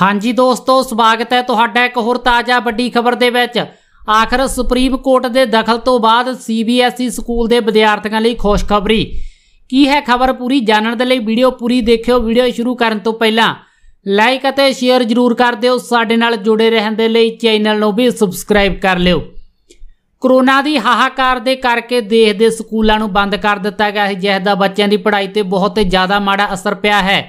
ਹਾਂਜੀ ਦੋਸਤੋ ਸਵਾਗਤ ਹੈ ਤੁਹਾਡਾ ਇੱਕ ਹੋਰ ਤਾਜ਼ਾ ਵੱਡੀ ਖਬਰ ਦੇ ਵਿੱਚ ਆਖਰ ਸੁਪਰੀਮ ਕੋਰਟ ਦੇ ਦਖਲ ਤੋਂ ਬਾਅਦ ਸੀਬੀਐਸਈ ਸਕੂਲ ਦੇ ਵਿਦਿਆਰਥੀਆਂ ਲਈ ਖੁਸ਼ਖਬਰੀ ਕੀ ਹੈ ਖਬਰ ਪੂਰੀ ਜਾਣਨ ਦੇ ਲਈ ਵੀਡੀਓ ਪੂਰੀ ਦੇਖਿਓ ਵੀਡੀਓ ਸ਼ੁਰੂ ਕਰਨ ਤੋਂ ਪਹਿਲਾਂ ਲਾਈਕ ਅਤੇ ਸ਼ੇਅਰ ਜ਼ਰੂਰ ਕਰ ਦਿਓ ਸਾਡੇ ਨਾਲ ਜੁੜੇ ਰਹਿਣ ਦੇ ਲਈ ਚੈਨਲ ਨੂੰ ਵੀ ਸਬਸਕ੍ਰਾਈਬ ਕਰ ਲਿਓ ਕਰੋਨਾ ਦੀ ਹਾਹਾਕਾਰ ਦੇ ਕਰਕੇ ਦੇਸ਼ ਦੇ ਸਕੂਲਾਂ ਨੂੰ ਬੰਦ ਕਰ ਦਿੱਤਾ ਗਿਆ ਹੈ ਜਿਸ ਦਾ ਬੱਚਿਆਂ ਦੀ ਪੜ੍ਹਾਈ ਤੇ ਬਹੁਤ ਜ਼ਿਆਦਾ ਮਾੜਾ ਅਸਰ ਪਿਆ ਹੈ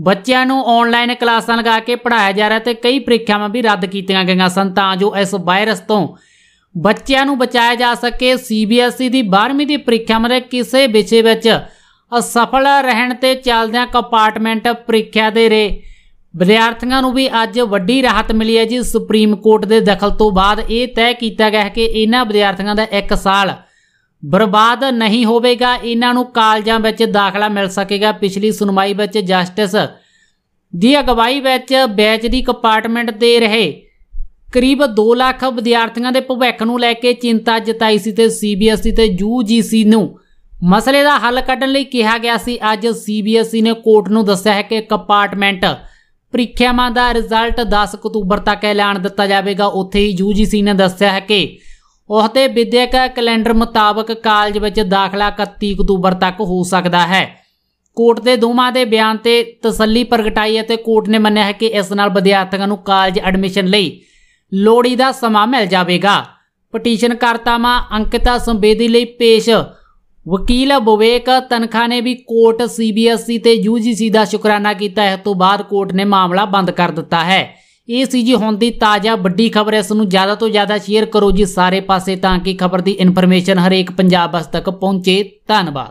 ਬੱਚਿਆਂ ਨੂੰ ਆਨਲਾਈਨ ਕਲਾਸਾਂ ਲਗਾ ਕੇ ਪੜਾਇਆ ਜਾ ਰਿਹਾ ਤੇ ਕਈ ਪ੍ਰੀਖਿਆਵਾਂ ਵੀ ਰੱਦ ਕੀਤੀਆਂ ਗਈਆਂ ਸਨ ਤਾਂ ਜੋ ਇਸ ਵਾਇਰਸ ਤੋਂ ਬੱਚਿਆਂ ਨੂੰ ਬਚਾਇਆ ਜਾ ਸਕੇ ਸੀਬੀਐਸਈ e ਦੀ 12ਵੀਂ ਦੀ ਪ੍ਰੀਖਿਆ ਮਰੇ ਕਿਸੇ ਵਿਸ਼ੇ ਵਿੱਚ ਅਸਫਲ ਰਹਿਣ ਤੇ ਚੱਲਦਿਆਂ ਕੰਪਾਰਟਮੈਂਟ ਪ੍ਰੀਖਿਆ ਦੇ ਰੇ ਵਿਦਿਆਰਥੀਆਂ ਨੂੰ ਵੀ ਅੱਜ ਵੱਡੀ ਰਾਹਤ ਮਿਲੀ ਹੈ ਜੀ ਸੁਪਰੀਮ ਕੋਰਟ ਦੇ ਦਖਲ ਤੋਂ ਬਾਅਦ ਇਹ ਤੈਅ ਕੀਤਾ ਗਿਆ ਹੈ ਕਿ ਇਹਨਾਂ ਵਿਦਿਆਰਥੀਆਂ ਦਾ 1 ਸਾਲ ਬਰਬਾਦ ਨਹੀਂ ਹੋਵੇਗਾ ਇਹਨਾਂ ਨੂੰ ਕਾਲਜਾਂ ਵਿੱਚ ਦਾਖਲਾ ਮਿਲ ਸਕੇਗਾ ਪਿਛਲੀ ਸੁਣਵਾਈ ਵਿੱਚ ਜਸਟਿਸ ਦੀ ਅਗਵਾਈ ਵਿੱਚ ਬੈਚ ਦੀ ਕੰਪਾਰਟਮੈਂਟ ਦੇ ਰਹੇ ਕਰੀਬ 2 ਲੱਖ ਵਿਦਿਆਰਥੀਆਂ ਦੇ ਭਵਿੱਖ ਨੂੰ ਲੈ ਕੇ ਚਿੰਤਾ ਜਤਾਈ ਸੀ ਤੇ ਸੀਬੀਐਸਈ ਤੇ ਯੂਜੀਸੀ ਨੂੰ ਮਸਲੇ ਦਾ ਹੱਲ ਕੱਢਣ ਲਈ ਕਿਹਾ ਗਿਆ ਸੀ ਅੱਜ ਸੀਬੀਐਸਈ ਨੇ ਕੋਰਟ ਨੂੰ ਦੱਸਿਆ ਹੈ ਕਿ ਕੰਪਾਰਟਮੈਂਟ ਪ੍ਰੀਖਿਆਵਾਂ ਦਾ ਰਿਜ਼ਲਟ 10 ਅਕਤੂਬਰ ਤੱਕ ਐਲਾਨ ਦਿੱਤਾ ਜਾਵੇਗਾ ਉੱਥੇ ਹੀ ਯੂਜੀਸੀ ਨੇ ਦੱਸਿਆ ਹੈ ਕਿ ਉਹਦੇ ਵਿਦਿਅਕ ਕੈਲੰਡਰ ਮੁਤਾਬਕ ਕਾਲਜ ਵਿੱਚ ਦਾਖਲਾ 31 ਅਕਤੂਬਰ ਤੱਕ ਹੋ ਸਕਦਾ ਹੈ ਕੋਰਟ ਦੇ ਦੋਵਾਂ ਦੇ ਬਿਆਨ ਤੇ ਤਸੱਲੀ ਪ੍ਰਗਟਾਈ ਅਤੇ ਕੋਰਟ ਨੇ ਮੰਨਿਆ ਹੈ ਕਿ ਇਸ ਨਾਲ ਵਿਦਿਆਰਥੀਆਂ ਨੂੰ ਕਾਲਜ ਐਡਮਿਸ਼ਨ ਲਈ ਲੋੜੀਦਾ ਸਮਾਂ ਮਿਲ ਜਾਵੇਗਾ ਪਟੀਸ਼ਨ ਕਰਤਾਵਾਂ ਅੰਕਿਤਾ ਸੰਵੇਦੀ ਲਈ ਪੇਸ਼ ਵਕੀਲ ਬਵੇਕ ਤਨਖਾ ਨੇ ਵੀ ਕੋਰਟ ਸੀਬੀਐਸਸੀ ਤੇ ਯੂਜੀਸੀ ਦਾ ਸ਼ੁਕਰਾਨਾ ਕੀਤਾ ਹੈ ਤੋਂ ਬਾਅਦ ਕੋਰਟ ਨੇ ਮਾਮਲਾ ਬੰਦ ਕਰ ਦਿੱਤਾ ਹੈ ਇਹ ਸੀ ਜੀ ਹੁਣ ਦੀ ਤਾਜ਼ਾ ਵੱਡੀ ਖਬਰ ਇਸ ਨੂੰ ਜ਼ਿਆਦਾ ਤੋਂ ਜ਼ਿਆਦਾ ਸ਼ੇਅਰ ਕਰੋ ਜੀ ਸਾਰੇ ਪਾਸੇ ਤਾਂ ਕਿ ਖਬਰ ਦੀ ਇਨਫੋਰਮੇਸ਼ਨ ਹਰੇਕ ਪੰਜਾਬ ਵਾਸ ਤੱਕ ਪਹੁੰਚੇ ਧੰਨਵਾਦ